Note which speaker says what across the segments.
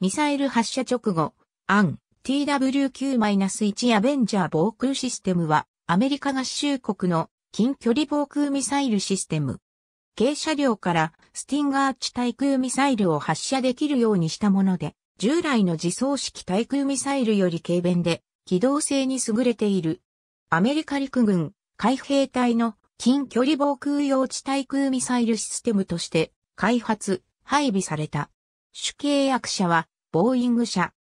Speaker 1: ミサイル発射直後、アン t w 9 1アベンジャー防空システムは、アメリカ合衆国の近距離防空ミサイルシステム。軽車両からスティンガー地対空ミサイルを発射できるようにしたもので、従来の自走式対空ミサイルより軽便で、機動性に優れている。アメリカ陸軍、海兵隊の近距離防空用地対空ミサイルシステムとして、開発、配備された。主契約者は、ボーイング社。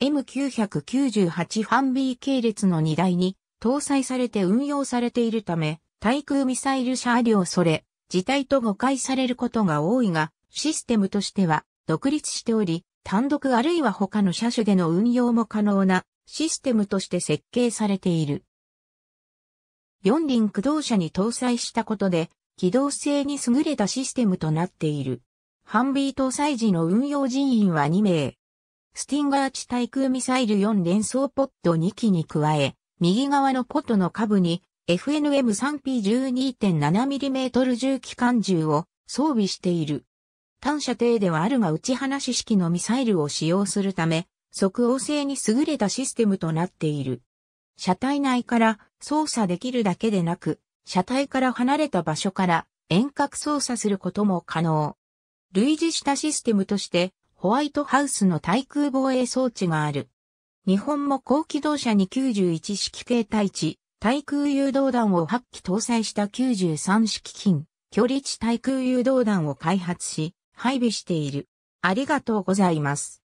Speaker 1: M998 ファン B 系列の荷台に搭載されて運用されているため、対空ミサイル車両それ、自体と誤解されることが多いが、システムとしては独立しており、単独あるいは他の車種での運用も可能なシステムとして設計されている。四輪駆動車に搭載したことで、機動性に優れたシステムとなっている。ハンビー搭載時の運用人員は2名。スティンガー地対空ミサイル4連装ポット2機に加え、右側のポットの下部に FNM3P12.7mm 重機関銃を装備している。単射程ではあるが打ち放し式のミサイルを使用するため、即応性に優れたシステムとなっている。車体内から操作できるだけでなく、車体から離れた場所から遠隔操作することも可能。類似したシステムとして、ホワイトハウスの対空防衛装置がある。日本も高機動車に91式形態値、対空誘導弾を8機搭載した93式金、距離地対空誘導弾を開発し、配備している。ありがとうございます。